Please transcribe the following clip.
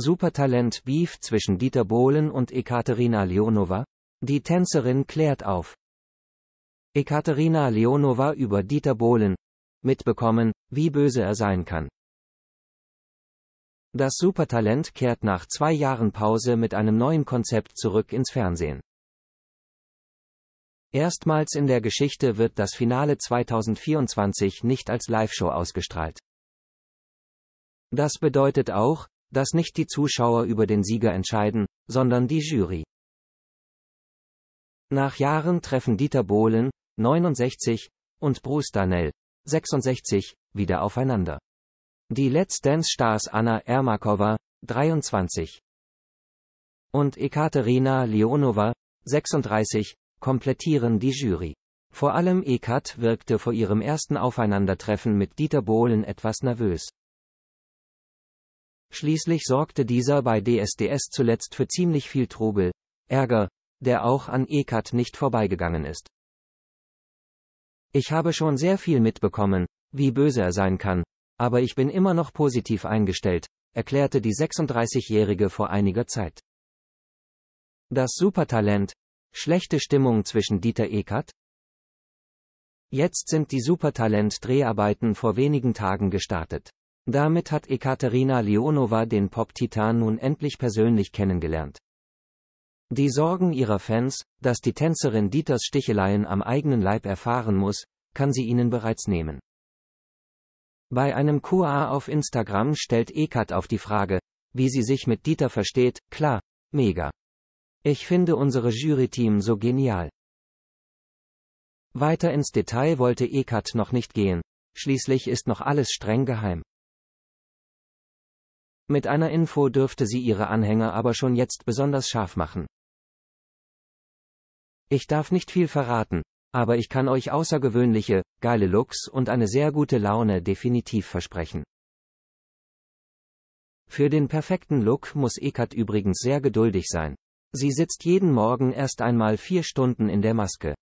Supertalent Beef zwischen Dieter Bohlen und Ekaterina Leonova? Die Tänzerin klärt auf. Ekaterina Leonova über Dieter Bohlen. Mitbekommen, wie böse er sein kann. Das Supertalent kehrt nach zwei Jahren Pause mit einem neuen Konzept zurück ins Fernsehen. Erstmals in der Geschichte wird das Finale 2024 nicht als Live-Show ausgestrahlt. Das bedeutet auch, dass nicht die Zuschauer über den Sieger entscheiden, sondern die Jury. Nach Jahren treffen Dieter Bohlen, 69, und Bruce Danell, 66, wieder aufeinander. Die Let's Dance Stars Anna Ermakova, 23, und Ekaterina Leonova, 36, komplettieren die Jury. Vor allem Ekat wirkte vor ihrem ersten Aufeinandertreffen mit Dieter Bohlen etwas nervös. Schließlich sorgte dieser bei DSDS zuletzt für ziemlich viel Trubel, Ärger, der auch an Ekat nicht vorbeigegangen ist. Ich habe schon sehr viel mitbekommen, wie böse er sein kann, aber ich bin immer noch positiv eingestellt, erklärte die 36-Jährige vor einiger Zeit. Das Supertalent. Schlechte Stimmung zwischen Dieter Eckert? Jetzt sind die Supertalent-Dreharbeiten vor wenigen Tagen gestartet. Damit hat Ekaterina Leonova den Pop-Titan nun endlich persönlich kennengelernt. Die Sorgen ihrer Fans, dass die Tänzerin Dieters Sticheleien am eigenen Leib erfahren muss, kann sie ihnen bereits nehmen. Bei einem QA auf Instagram stellt Ekat auf die Frage, wie sie sich mit Dieter versteht, klar, mega. Ich finde unsere Jury-Team so genial. Weiter ins Detail wollte Ekat noch nicht gehen, schließlich ist noch alles streng geheim. Mit einer Info dürfte sie ihre Anhänger aber schon jetzt besonders scharf machen. Ich darf nicht viel verraten, aber ich kann euch außergewöhnliche, geile Looks und eine sehr gute Laune definitiv versprechen. Für den perfekten Look muss Ekat übrigens sehr geduldig sein. Sie sitzt jeden Morgen erst einmal vier Stunden in der Maske.